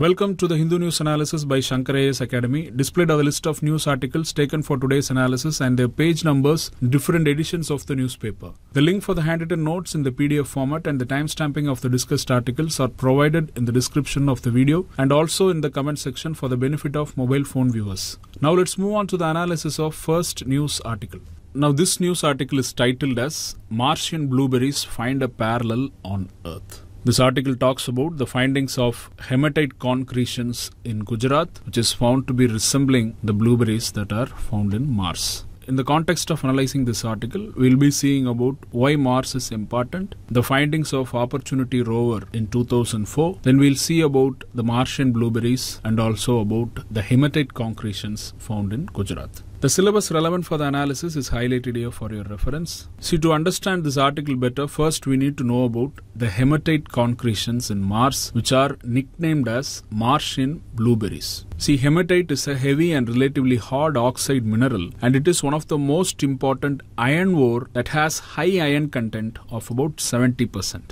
Welcome to the Hindu News Analysis by Shankar AS Academy. Displayed are the list of news articles taken for today's analysis and their page numbers, different editions of the newspaper. The link for the handwritten notes in the PDF format and the timestamping of the discussed articles are provided in the description of the video and also in the comment section for the benefit of mobile phone viewers. Now let's move on to the analysis of first news article. Now this news article is titled as Martian Blueberries Find a Parallel on Earth. This article talks about the findings of hematite concretions in Gujarat, which is found to be resembling the blueberries that are found in Mars. In the context of analyzing this article, we'll be seeing about why Mars is important, the findings of Opportunity rover in 2004, then we'll see about the Martian blueberries and also about the hematite concretions found in Gujarat. The syllabus relevant for the analysis is highlighted here for your reference. See, to understand this article better, first we need to know about the hematite concretions in Mars, which are nicknamed as Martian blueberries. See, hematite is a heavy and relatively hard oxide mineral, and it is one of the most important iron ore that has high iron content of about 70%.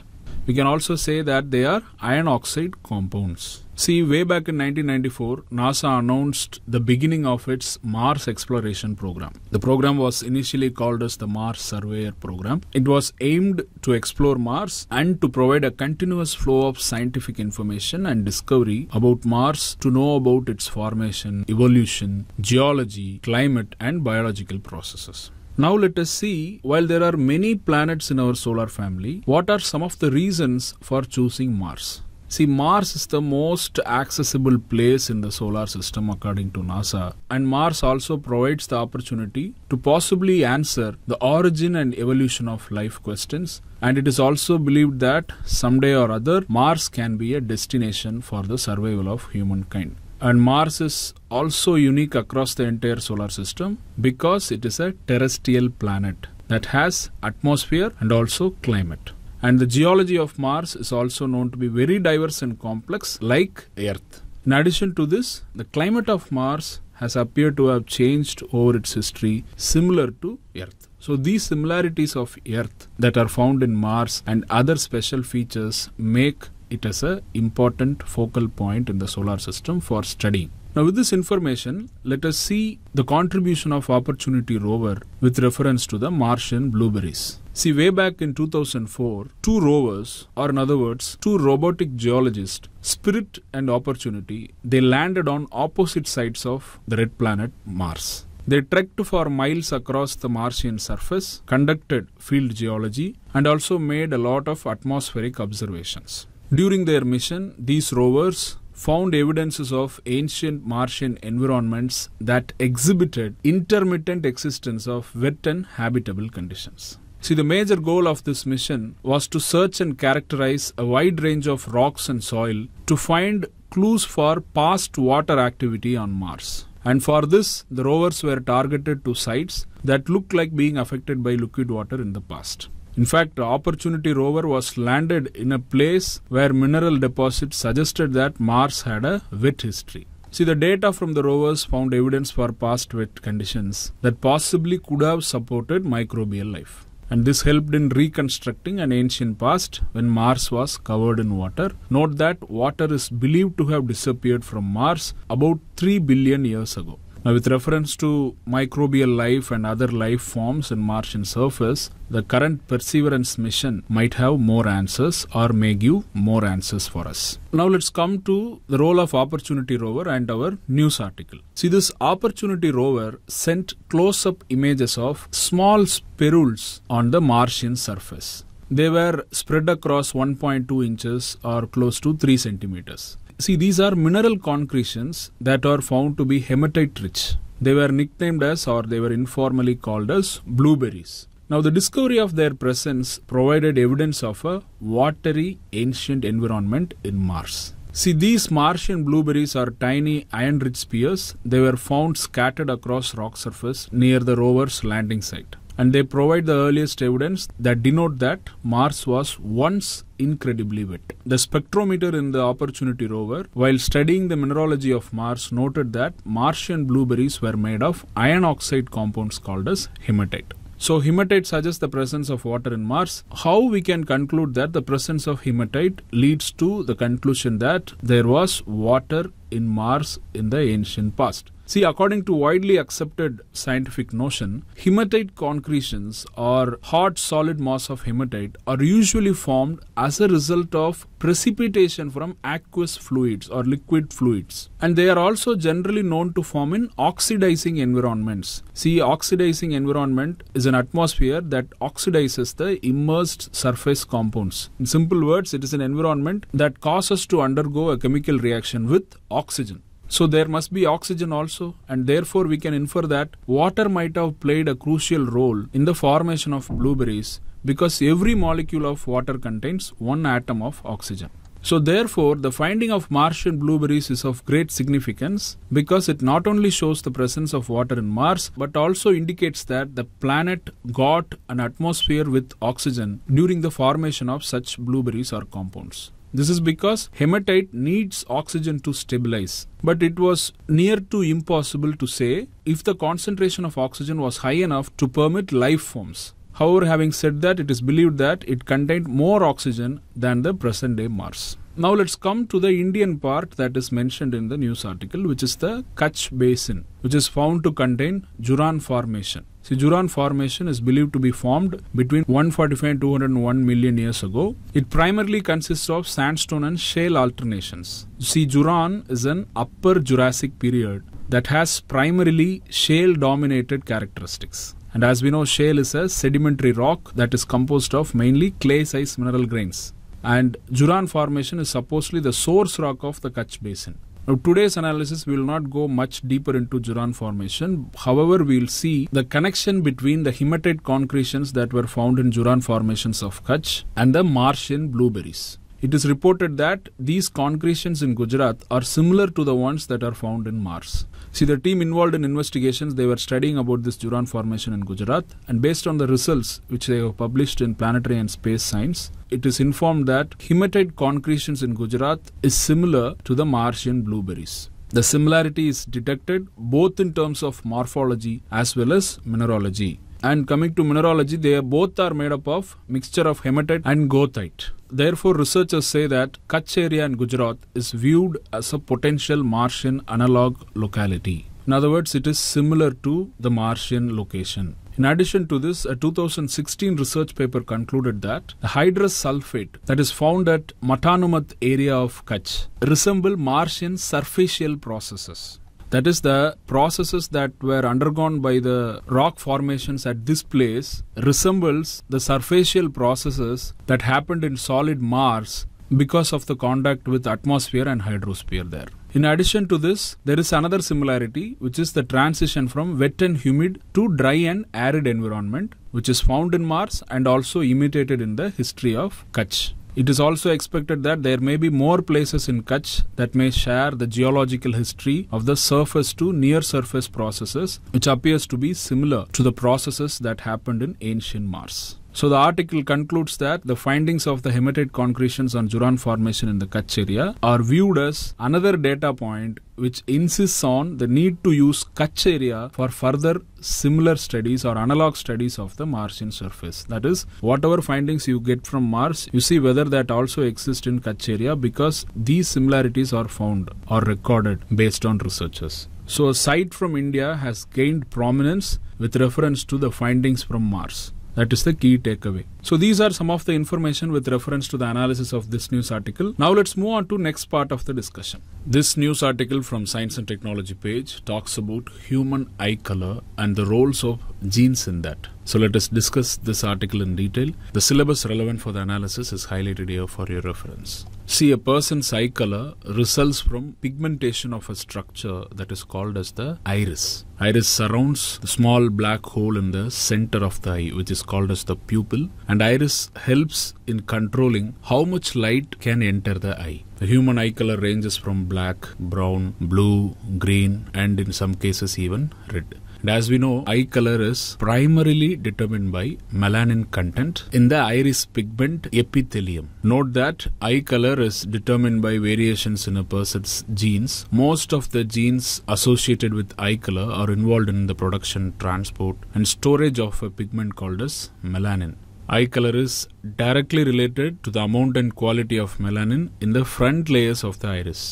We can also say that they are iron oxide compounds. See, way back in 1994, NASA announced the beginning of its Mars exploration program. The program was initially called as the Mars Surveyor program. It was aimed to explore Mars and to provide a continuous flow of scientific information and discovery about Mars to know about its formation, evolution, geology, climate, and biological processes. Now let us see, while there are many planets in our solar family, what are some of the reasons for choosing Mars? See, Mars is the most accessible place in the solar system, according to NASA, and Mars also provides the opportunity to possibly answer the origin and evolution of life questions. And it is also believed that someday or other, Mars can be a destination for the survival of humankind. And Mars is also unique across the entire solar system because it is a terrestrial planet that has atmosphere and also climate. And the geology of Mars is also known to be very diverse and complex, like Earth. In addition to this, the climate of Mars has appeared to have changed over its history, similar to Earth. So, these similarities of Earth that are found in Mars and other special features make it as an important focal point in the solar system for studying. Now, with this information, let us see the contribution of Opportunity rover with reference to the Martian blueberries. See, way back in 2004, two rovers, or in other words, two robotic geologists, Spirit and Opportunity, they landed on opposite sides of the red planet Mars. They trekked for miles across the Martian surface, conducted field geology, and also made a lot of atmospheric observations. During their mission, these rovers found evidences of ancient Martian environments that exhibited intermittent existence of wet and habitable conditions. See, the major goal of this mission was to search and characterize a wide range of rocks and soil to find clues for past water activity on Mars. And for this, the rovers were targeted to sites that looked like being affected by liquid water in the past. In fact, the Opportunity rover was landed in a place where mineral deposits suggested that Mars had a wet history. See, the data from the rovers found evidence for past wet conditions that possibly could have supported microbial life and this helped in reconstructing an ancient past when Mars was covered in water. Note that water is believed to have disappeared from Mars about 3 billion years ago. Now, with reference to microbial life and other life forms in Martian surface, the current Perseverance mission might have more answers or may give more answers for us. Now, let's come to the role of Opportunity rover and our news article. See, this Opportunity rover sent close up images of small spirules on the Martian surface. They were spread across 1.2 inches or close to 3 centimeters. See, these are mineral concretions that are found to be hematite rich. They were nicknamed as, or they were informally called as, blueberries. Now, the discovery of their presence provided evidence of a watery ancient environment in Mars. See, these Martian blueberries are tiny iron rich spears. They were found scattered across rock surface near the rover's landing site and they provide the earliest evidence that denote that Mars was once incredibly wet. The spectrometer in the Opportunity rover, while studying the mineralogy of Mars, noted that Martian blueberries were made of iron oxide compounds called as hematite. So hematite suggests the presence of water in Mars. How we can conclude that the presence of hematite leads to the conclusion that there was water in Mars in the ancient past. See, according to widely accepted scientific notion, hematite concretions or hard solid mass of hematite are usually formed as a result of precipitation from aqueous fluids or liquid fluids. And they are also generally known to form in oxidizing environments. See, oxidizing environment is an atmosphere that oxidizes the immersed surface compounds. In simple words, it is an environment that causes to undergo a chemical reaction with oxygen. So there must be oxygen also, and therefore we can infer that water might have played a crucial role in the formation of blueberries because every molecule of water contains one atom of oxygen. So therefore, the finding of Martian blueberries is of great significance because it not only shows the presence of water in Mars, but also indicates that the planet got an atmosphere with oxygen during the formation of such blueberries or compounds. This is because hematite needs oxygen to stabilize. But it was near to impossible to say if the concentration of oxygen was high enough to permit life forms. However, having said that, it is believed that it contained more oxygen than the present day Mars. Now let's come to the Indian part that is mentioned in the news article, which is the Kutch Basin, which is found to contain Juran Formation. See, Juran Formation is believed to be formed between 145 and 201 million years ago. It primarily consists of sandstone and shale alternations. See, Juran is an upper Jurassic period that has primarily shale dominated characteristics. And as we know, shale is a sedimentary rock that is composed of mainly clay sized mineral grains. And Juran Formation is supposedly the source rock of the Kutch Basin. Now, today's analysis will not go much deeper into Juran formation. However, we will see the connection between the hematite concretions that were found in Juran formations of Kutch and the Martian blueberries. It is reported that these concretions in Gujarat are similar to the ones that are found in Mars. See, the team involved in investigations, they were studying about this Juran formation in Gujarat and based on the results which they have published in Planetary and Space Science, it is informed that hematite concretions in Gujarat is similar to the Martian blueberries. The similarity is detected both in terms of morphology as well as mineralogy. And coming to mineralogy, they are both are made up of mixture of hematite and gothite. Therefore, researchers say that Kutch area in Gujarat is viewed as a potential Martian analog locality. In other words, it is similar to the Martian location. In addition to this, a 2016 research paper concluded that the hydrous sulfate that is found at Matanumath area of Kutch resemble Martian surfacial processes. That is, the processes that were undergone by the rock formations at this place resembles the surfacial processes that happened in solid Mars because of the contact with atmosphere and hydrosphere there. In addition to this, there is another similarity, which is the transition from wet and humid to dry and arid environment, which is found in Mars and also imitated in the history of Kutch. It is also expected that there may be more places in Kutch that may share the geological history of the surface to near surface processes, which appears to be similar to the processes that happened in ancient Mars. So the article concludes that the findings of the hematite concretions on Juran Formation in the Kutch area are viewed as another data point which insists on the need to use Kutch area for further similar studies or analog studies of the Martian surface. That is, whatever findings you get from Mars, you see whether that also exists in Kutch area because these similarities are found or recorded based on researchers. So a site from India has gained prominence with reference to the findings from Mars. That is the key takeaway. So these are some of the information with reference to the analysis of this news article. Now let's move on to next part of the discussion. This news article from Science and Technology page talks about human eye color and the roles of genes in that. So let us discuss this article in detail. The syllabus relevant for the analysis is highlighted here for your reference. See, a person's eye color uh, results from pigmentation of a structure that is called as the iris. Iris surrounds the small black hole in the center of the eye, which is called as the pupil, and iris helps in controlling how much light can enter the eye. The human eye color ranges from black, brown, blue, green, and in some cases even red. And as we know, eye color is primarily determined by melanin content in the iris pigment epithelium. Note that eye color is determined by variations in a person's genes. Most of the genes associated with eye color are involved in the production, transport, and storage of a pigment called as melanin. Eye color is directly related to the amount and quality of melanin in the front layers of the iris.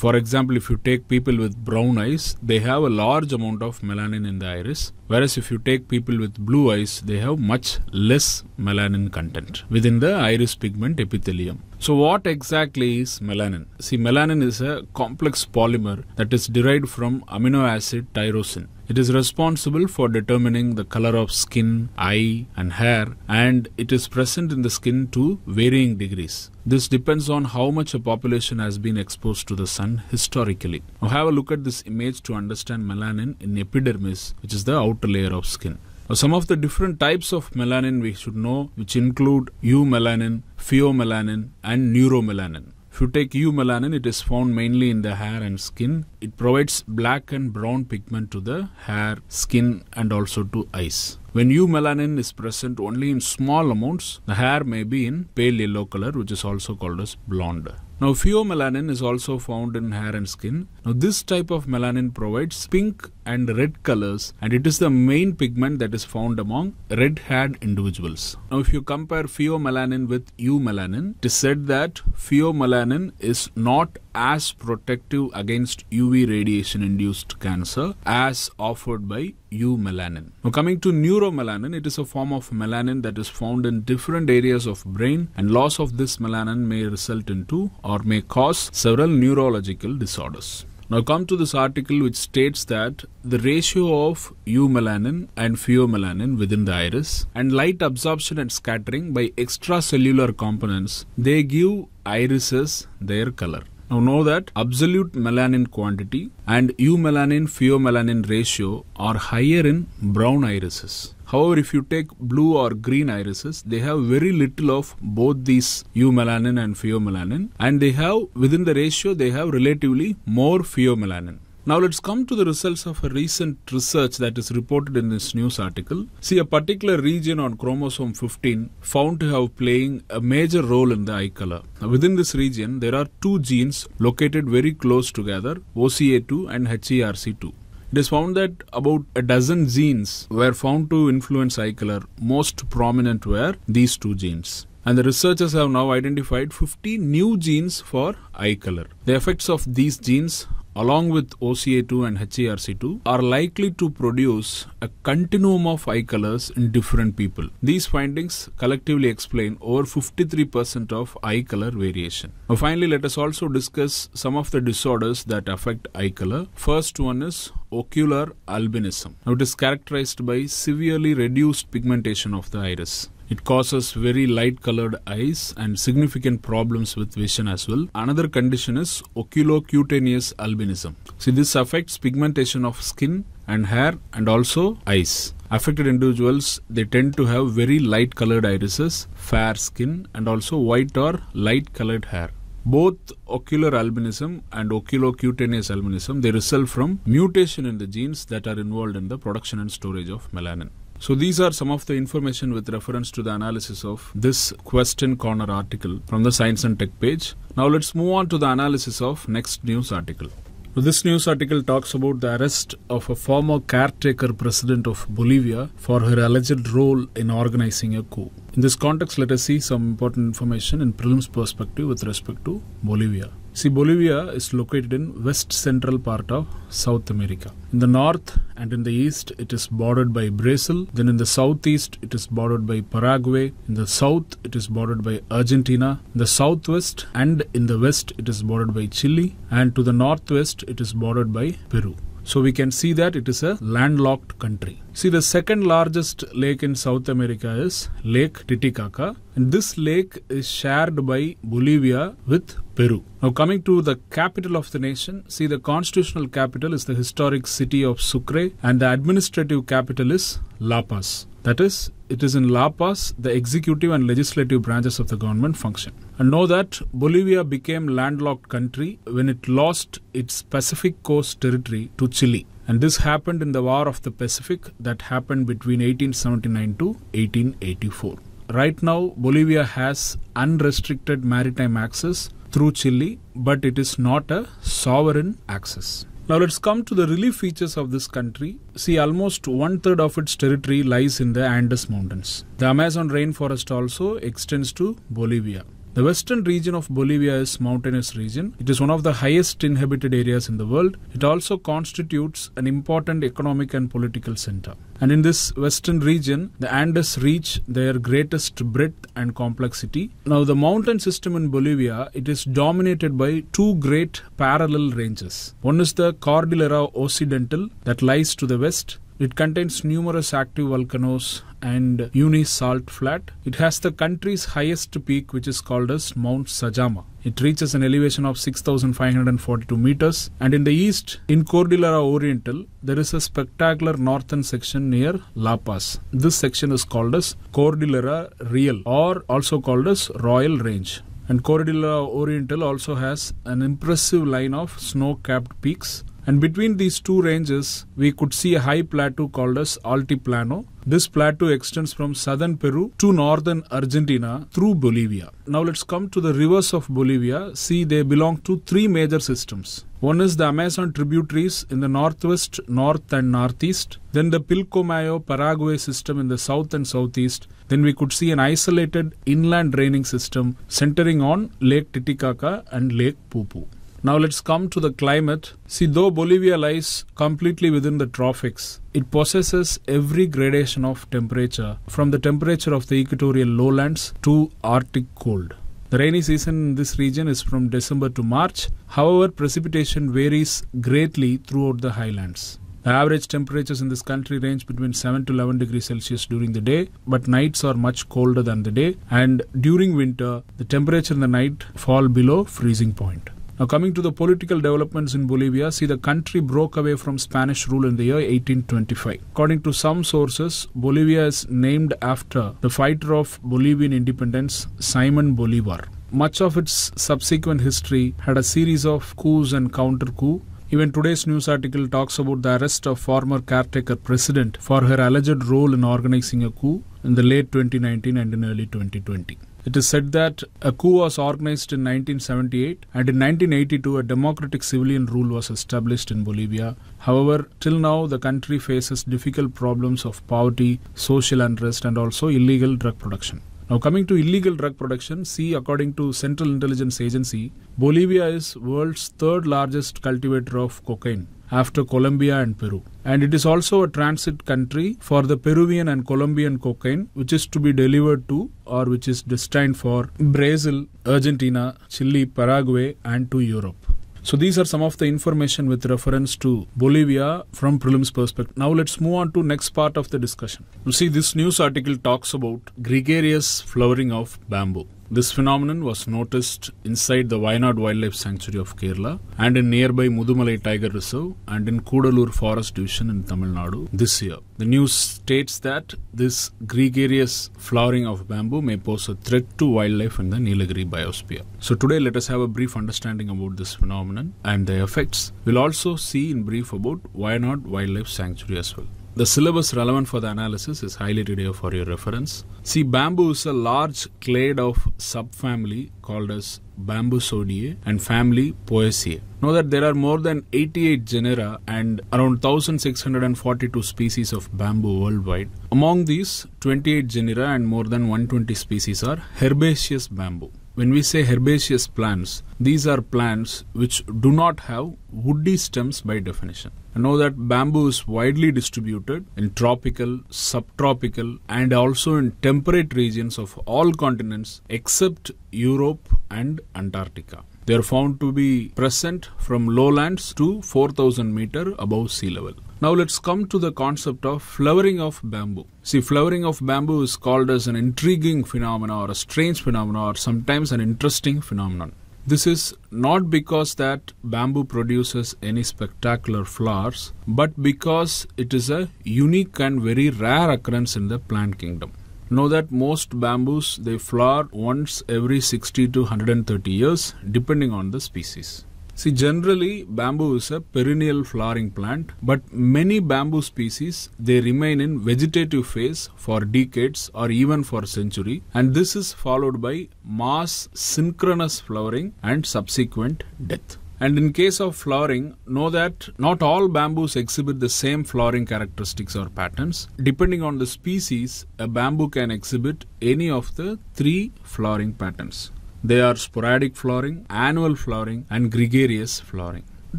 For example, if you take people with brown eyes, they have a large amount of melanin in the iris, whereas if you take people with blue eyes, they have much less melanin content within the iris pigment epithelium. So, what exactly is melanin? See, melanin is a complex polymer that is derived from amino acid tyrosine. It is responsible for determining the color of skin, eye, and hair, and it is present in the skin to varying degrees. This depends on how much a population has been exposed to the sun historically. Now, have a look at this image to understand melanin in epidermis, which is the outer layer of skin. Some of the different types of melanin we should know, which include eumelanin, pheomelanin, and neuromelanin. If you take eumelanin, it is found mainly in the hair and skin. It provides black and brown pigment to the hair, skin, and also to eyes. When eumelanin is present only in small amounts, the hair may be in pale yellow color, which is also called as blonde. Now pheomelanin is also found in hair and skin. Now this type of melanin provides pink and red colors and it is the main pigment that is found among red-haired individuals. Now if you compare pheomelanin with eumelanin, it is said that pheomelanin is not as protective against UV radiation induced cancer as offered by U melanin. Now coming to neuromelanin, it is a form of melanin that is found in different areas of brain and loss of this melanin may result into or may cause several neurological disorders. Now come to this article which states that the ratio of eumelanin and pheomelanin within the iris and light absorption and scattering by extracellular components, they give irises their color. Now know that absolute melanin quantity and eumelanin pheomelanin ratio are higher in brown irises. However, if you take blue or green irises, they have very little of both these eumelanin and pheomelanin and they have within the ratio they have relatively more pheomelanin. Now let's come to the results of a recent research that is reported in this news article. See, a particular region on chromosome 15 found to have playing a major role in the eye color. Now, within this region, there are two genes located very close together, OCA2 and HERC2. It is found that about a dozen genes were found to influence eye color. Most prominent were these two genes and the researchers have now identified 50 new genes for eye color. The effects of these genes along with OCA2 and HERC2 are likely to produce a continuum of eye colors in different people. These findings collectively explain over 53% of eye color variation. Now finally, let us also discuss some of the disorders that affect eye color. First one is ocular albinism. Now it is characterized by severely reduced pigmentation of the iris. It causes very light colored eyes and significant problems with vision as well. Another condition is oculocutaneous albinism. See, this affects pigmentation of skin and hair and also eyes. Affected individuals, they tend to have very light colored irises, fair skin and also white or light colored hair. Both ocular albinism and oculocutaneous albinism, they result from mutation in the genes that are involved in the production and storage of melanin. So these are some of the information with reference to the analysis of this question corner article from the Science and Tech page. Now let's move on to the analysis of next news article. So this news article talks about the arrest of a former caretaker president of Bolivia for her alleged role in organizing a coup. In this context, let us see some important information in prelims perspective with respect to Bolivia. See, Bolivia is located in west central part of South America. In the north and in the east, it is bordered by Brazil. Then in the southeast, it is bordered by Paraguay. In the south, it is bordered by Argentina. In the southwest and in the west, it is bordered by Chile. And to the northwest, it is bordered by Peru. So we can see that it is a landlocked country. See, the second largest lake in South America is Lake Titicaca, and this lake is shared by Bolivia with Peru. Now, coming to the capital of the nation, see, the constitutional capital is the historic city of Sucre, and the administrative capital is La Paz. That is, it is in La Paz the executive and legislative branches of the government function. And know that Bolivia became landlocked country when it lost its Pacific Coast territory to Chile. And this happened in the War of the Pacific that happened between 1879 to 1884. Right now, Bolivia has unrestricted maritime access through Chile, but it is not a sovereign access. Now let's come to the relief features of this country. See, almost one third of its territory lies in the Andes Mountains. The Amazon rainforest also extends to Bolivia. The western region of Bolivia is mountainous region. It is one of the highest inhabited areas in the world. It also constitutes an important economic and political center. And in this western region, the Andes reach their greatest breadth and complexity. Now the mountain system in Bolivia, it is dominated by two great parallel ranges. One is the Cordillera Occidental that lies to the west it contains numerous active volcanoes and uni salt flat. It has the country's highest peak which is called as Mount Sajama. It reaches an elevation of 6,542 meters. And in the east, in Cordillera Oriental, there is a spectacular northern section near La Paz. This section is called as Cordillera Real or also called as Royal Range. And Cordillera Oriental also has an impressive line of snow capped peaks and between these two ranges, we could see a high plateau called as Altiplano. This plateau extends from southern Peru to northern Argentina through Bolivia. Now let's come to the rivers of Bolivia. See, they belong to three major systems. One is the Amazon tributaries in the northwest, north, and northeast. Then the Pilcomayo Paraguay system in the south and southeast. Then we could see an isolated inland draining system centering on Lake Titicaca and Lake Pupu. Now let's come to the climate. See, though Bolivia lies completely within the tropics, it possesses every gradation of temperature, from the temperature of the equatorial lowlands to Arctic cold. The rainy season in this region is from December to March. However, precipitation varies greatly throughout the highlands. The average temperatures in this country range between 7 to 11 degrees Celsius during the day, but nights are much colder than the day, and during winter, the temperature in the night fall below freezing point. Now, coming to the political developments in Bolivia, see the country broke away from Spanish rule in the year 1825. According to some sources, Bolivia is named after the fighter of Bolivian independence, Simon Bolivar. Much of its subsequent history had a series of coups and counter coups. Even today's news article talks about the arrest of former caretaker president for her alleged role in organizing a coup in the late 2019 and in early 2020. It is said that a coup was organized in 1978 and in 1982 a democratic civilian rule was established in Bolivia. However, till now the country faces difficult problems of poverty, social unrest and also illegal drug production. Now coming to illegal drug production, see according to Central Intelligence Agency, Bolivia is world's third largest cultivator of cocaine after Colombia and Peru. And it is also a transit country for the Peruvian and Colombian cocaine, which is to be delivered to or which is destined for Brazil, Argentina, Chile, Paraguay, and to Europe. So these are some of the information with reference to Bolivia from prelims perspective. Now let's move on to next part of the discussion. You see this news article talks about gregarious flowering of bamboo. This phenomenon was noticed inside the Wayanad Wildlife Sanctuary of Kerala and in nearby Mudumalai Tiger Reserve and in Kudalur Forest Division in Tamil Nadu this year. The news states that this gregarious flowering of bamboo may pose a threat to wildlife in the Nilagiri biosphere. So today let us have a brief understanding about this phenomenon and the effects. We'll also see in brief about Wayanad Wildlife Sanctuary as well. The syllabus relevant for the analysis is highlighted here for your reference. See, bamboo is a large clade of subfamily called as Bambusoniae and family Poaceae. Know that there are more than 88 genera and around 1642 species of bamboo worldwide. Among these, 28 genera and more than 120 species are herbaceous bamboo. When we say herbaceous plants, these are plants which do not have woody stems by definition. I know that bamboo is widely distributed in tropical, subtropical, and also in temperate regions of all continents except Europe and Antarctica. They are found to be present from lowlands to 4000 meter above sea level. Now let's come to the concept of flowering of bamboo. See, flowering of bamboo is called as an intriguing phenomenon or a strange phenomenon or sometimes an interesting phenomenon. This is not because that bamboo produces any spectacular flowers, but because it is a unique and very rare occurrence in the plant kingdom. Know that most bamboos they flower once every 60 to 130 years depending on the species. See, generally, bamboo is a perennial flowering plant, but many bamboo species they remain in vegetative phase for decades or even for century, and this is followed by mass synchronous flowering and subsequent death. And in case of flowering, know that not all bamboos exhibit the same flowering characteristics or patterns. Depending on the species, a bamboo can exhibit any of the three flowering patterns. They are sporadic flowering, annual flowering, and gregarious flowering.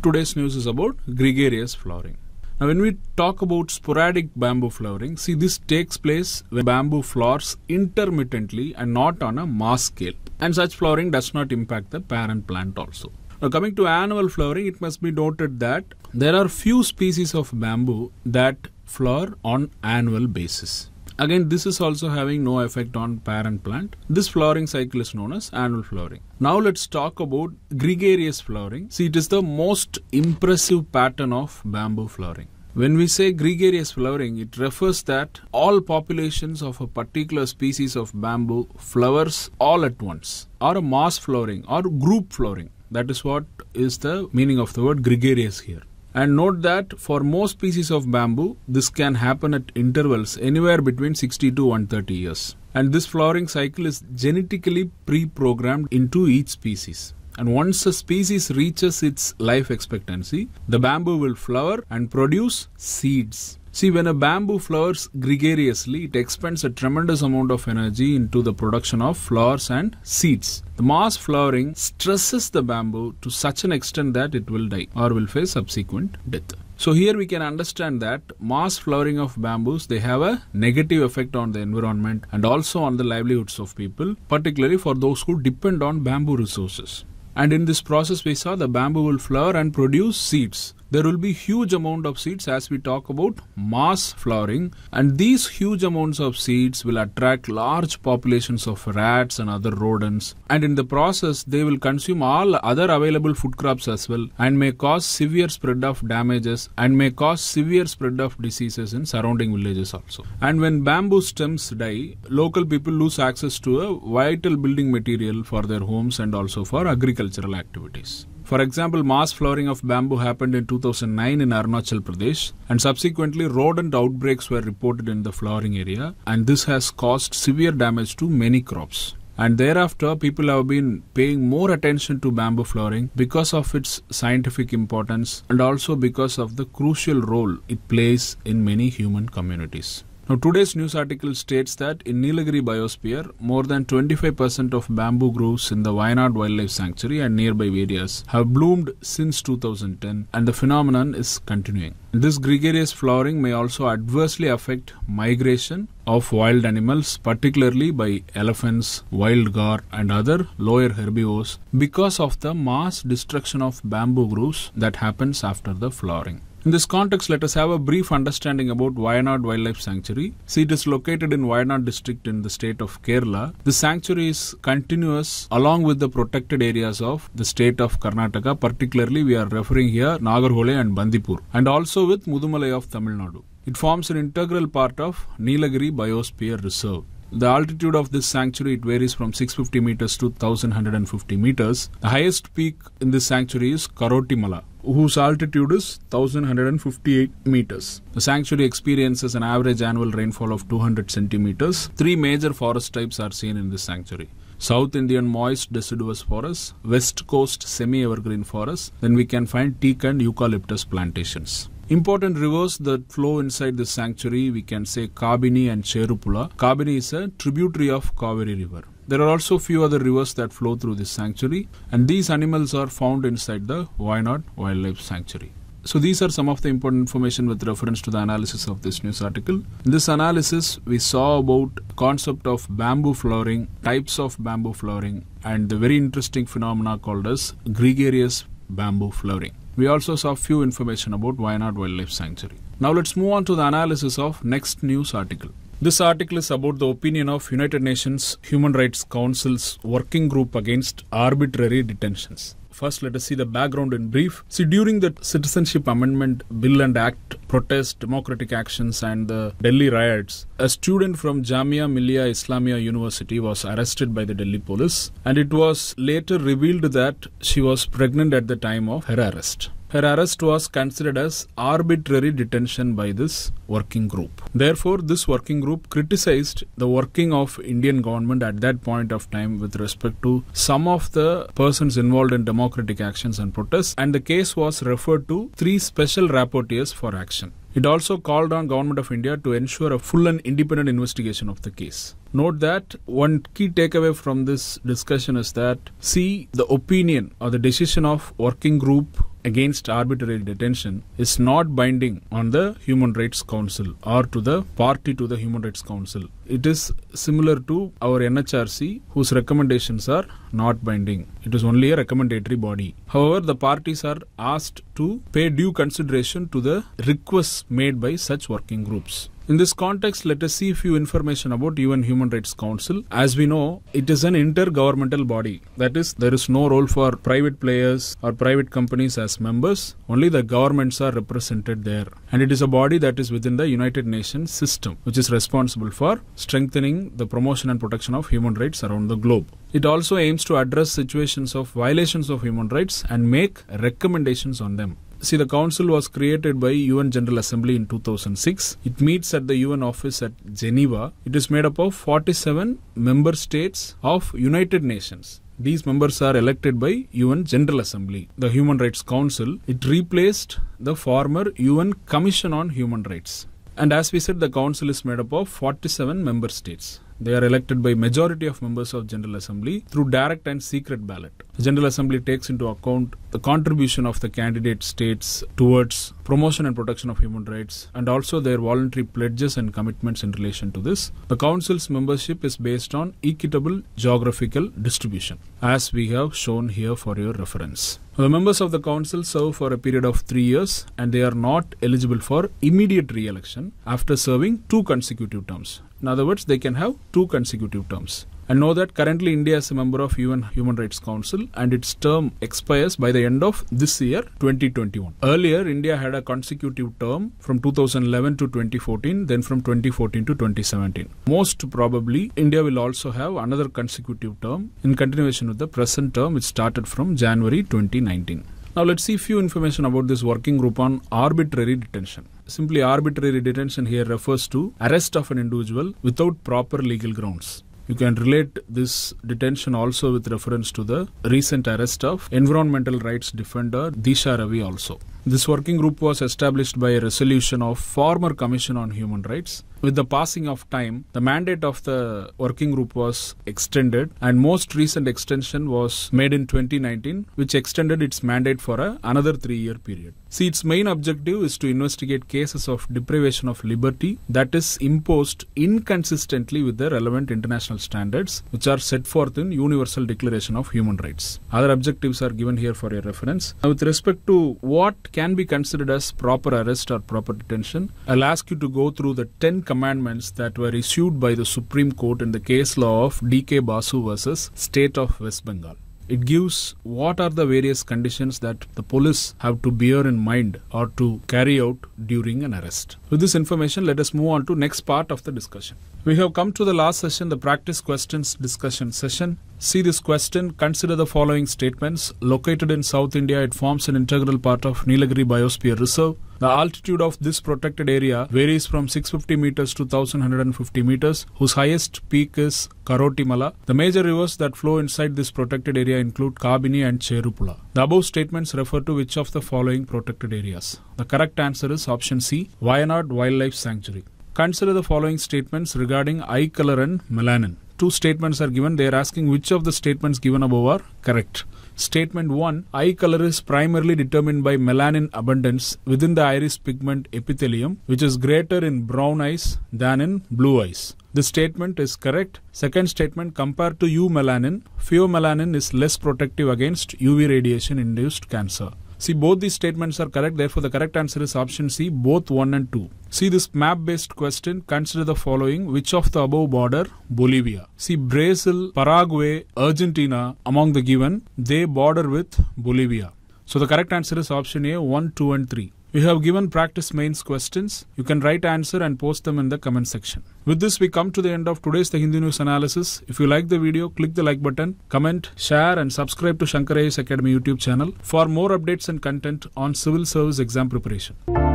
Today's news is about gregarious flowering. Now, when we talk about sporadic bamboo flowering, see this takes place when bamboo flowers intermittently and not on a mass scale. And such flowering does not impact the parent plant also. Now, coming to annual flowering, it must be noted that there are few species of bamboo that flower on annual basis. Again, this is also having no effect on parent plant. This flowering cycle is known as annual flowering. Now let's talk about gregarious flowering. See, it is the most impressive pattern of bamboo flowering. When we say gregarious flowering, it refers that all populations of a particular species of bamboo flowers all at once, or a mass flowering, or group flowering. That is what is the meaning of the word gregarious here. And note that for most species of bamboo, this can happen at intervals anywhere between 60 to 130 years. And this flowering cycle is genetically pre-programmed into each species. And once a species reaches its life expectancy, the bamboo will flower and produce seeds. See, when a bamboo flowers gregariously, it expends a tremendous amount of energy into the production of flowers and seeds. The mass flowering stresses the bamboo to such an extent that it will die or will face subsequent death. So here we can understand that mass flowering of bamboos, they have a negative effect on the environment and also on the livelihoods of people, particularly for those who depend on bamboo resources. And in this process, we saw the bamboo will flower and produce seeds there will be huge amount of seeds as we talk about mass flowering and these huge amounts of seeds will attract large populations of rats and other rodents and in the process they will consume all other available food crops as well and may cause severe spread of damages and may cause severe spread of diseases in surrounding villages also and when bamboo stems die local people lose access to a vital building material for their homes and also for agricultural activities for example, mass flowering of bamboo happened in 2009 in Arunachal Pradesh, and subsequently, rodent outbreaks were reported in the flowering area, and this has caused severe damage to many crops. And thereafter, people have been paying more attention to bamboo flowering because of its scientific importance and also because of the crucial role it plays in many human communities. Now, today's news article states that in Nilagiri biosphere, more than 25% of bamboo groves in the Wayanad Wildlife Sanctuary and nearby areas have bloomed since 2010, and the phenomenon is continuing. This gregarious flowering may also adversely affect migration of wild animals, particularly by elephants, wild gar, and other lower herbivores, because of the mass destruction of bamboo groves that happens after the flowering. In this context, let us have a brief understanding about Wayanad Wildlife Sanctuary. See, it is located in Wayanad district in the state of Kerala. The sanctuary is continuous along with the protected areas of the state of Karnataka. Particularly, we are referring here Nagarhole and Bandipur, and also with Mudumalai of Tamil Nadu. It forms an integral part of Nilagiri Biosphere Reserve. The altitude of this sanctuary it varies from 650 meters to 1150 meters. The highest peak in this sanctuary is Karotimala whose altitude is 1158 meters. The sanctuary experiences an average annual rainfall of 200 centimeters. Three major forest types are seen in this sanctuary. South Indian moist deciduous forest, west coast semi-evergreen forest, then we can find teak and eucalyptus plantations. Important rivers that flow inside this sanctuary, we can say Kabini and Cherupula. Kabini is a tributary of Kaveri river. There are also few other rivers that flow through this sanctuary and these animals are found inside the Not Wildlife Sanctuary. So these are some of the important information with reference to the analysis of this news article. In this analysis, we saw about concept of bamboo flowering, types of bamboo flowering, and the very interesting phenomena called as gregarious bamboo flowering. We also saw few information about Not Wildlife Sanctuary. Now let's move on to the analysis of next news article. This article is about the opinion of United Nations Human Rights Council's working group against arbitrary detentions. First, let us see the background in brief. See, during the Citizenship Amendment Bill and Act protest, democratic actions, and the Delhi riots, a student from Jamia Millia Islamia University was arrested by the Delhi police, and it was later revealed that she was pregnant at the time of her arrest. Her arrest was considered as arbitrary detention by this working group. Therefore, this working group criticized the working of Indian government at that point of time with respect to some of the persons involved in democratic actions and protests and the case was referred to three special rapporteurs for action. It also called on government of India to ensure a full and independent investigation of the case. Note that one key takeaway from this discussion is that see the opinion or the decision of working group against arbitrary detention is not binding on the Human Rights Council or to the party to the Human Rights Council. It is similar to our NHRC, whose recommendations are not binding. It is only a recommendatory body. However, the parties are asked to pay due consideration to the requests made by such working groups. In this context, let us see a few information about UN Human Rights Council. As we know, it is an intergovernmental body. That is, there is no role for private players or private companies as members. Only the governments are represented there. And it is a body that is within the United Nations system, which is responsible for strengthening the promotion and protection of human rights around the globe. It also aims to address situations of violations of human rights and make recommendations on them. See, the Council was created by UN General Assembly in 2006. It meets at the UN office at Geneva. It is made up of 47 member states of United Nations. These members are elected by UN General Assembly, the Human Rights Council. It replaced the former UN Commission on Human Rights. And as we said, the council is made up of 47 member states. They are elected by majority of members of General Assembly through direct and secret ballot. The General Assembly takes into account the contribution of the candidate states towards promotion and protection of human rights and also their voluntary pledges and commitments in relation to this. The council's membership is based on equitable geographical distribution as we have shown here for your reference. The members of the council serve for a period of three years and they are not eligible for immediate re election after serving two consecutive terms. In other words, they can have two consecutive terms. And know that currently India is a member of UN Human Rights Council and its term expires by the end of this year 2021. Earlier India had a consecutive term from 2011 to 2014 then from 2014 to 2017. Most probably India will also have another consecutive term in continuation with the present term which started from January 2019. Now let's see few information about this working group on arbitrary detention. Simply arbitrary detention here refers to arrest of an individual without proper legal grounds. You can relate this detention also with reference to the recent arrest of environmental rights defender Disha Ravi also. This working group was established by a resolution of former Commission on Human Rights. With the passing of time, the mandate of the working group was extended and most recent extension was made in 2019 which extended its mandate for a, another 3 year period. See its main objective is to investigate cases of deprivation of liberty that is imposed inconsistently with the relevant international standards which are set forth in Universal Declaration of Human Rights. Other objectives are given here for your reference. Now with respect to what can be considered as proper arrest or proper detention. I'll ask you to go through the 10 commandments that were issued by the Supreme Court in the case law of D.K. Basu versus State of West Bengal. It gives what are the various conditions that the police have to bear in mind or to carry out during an arrest. With this information, let us move on to next part of the discussion. We have come to the last session, the practice questions discussion session see this question, consider the following statements. Located in South India, it forms an integral part of Nilagiri Biosphere Reserve. The altitude of this protected area varies from 650 meters to 1150 meters, whose highest peak is Karotimala. The major rivers that flow inside this protected area include Kabini and Cherupula. The above statements refer to which of the following protected areas? The correct answer is option C, Wayanad Wildlife Sanctuary. Consider the following statements regarding eye color and melanin two statements are given. They are asking which of the statements given above are correct. Statement 1 Eye color is primarily determined by melanin abundance within the iris pigment epithelium, which is greater in brown eyes than in blue eyes. This statement is correct. Second statement compared to u-melanin, pheomelanin is less protective against UV radiation induced cancer. See, both these statements are correct. Therefore, the correct answer is option C, both 1 and 2. See this map-based question. Consider the following. Which of the above border Bolivia? See, Brazil, Paraguay, Argentina, among the given, they border with Bolivia. So the correct answer is option A, 1, 2 and 3. We have given practice mains questions. You can write answer and post them in the comment section. With this, we come to the end of today's The Hindu News Analysis. If you like the video, click the like button, comment, share and subscribe to Shankar Academy YouTube channel for more updates and content on civil service exam preparation.